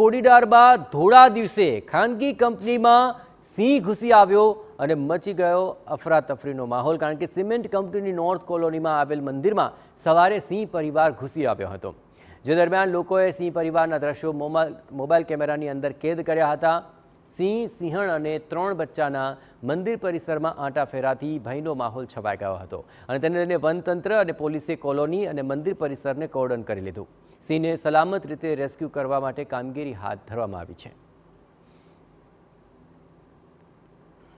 કોડીડારમાં ધોળા દિવસે ખાનગી કંપનીમાં સિંહ ઘૂસી આવ્યો અને મચી ગયો અફરાતફરીનો માહોલ કારણ કે સિમેન્ટ કંપનીની નોર્થ કોલોનીમાં આવેલ મંદિરમાં સવારે સિંહ પરિવાર ઘૂસી આવ્યો હતો જે દરમિયાન લોકોએ સિંહ પરિવારના દ્રશ્યો મોબાઈલ કેમેરાની અંદર કેદ કર્યા હતા સિંહ સિંહણ અને ત્રણ બચ્ચાના મંદિર પરિસરમાં આંટા ફેરાથી ભયનો માહોલ છવાઈ ગયો હતો અને તેને લઈને વનતંત્ર અને પોલીસે કોલોની અને મંદિર પરિસરને કોર્ડન કરી લીધું સિંહને સલામત રીતે રેસ્ક્યુ કરવા માટે કામગીરી હાથ ધરવામાં આવી છે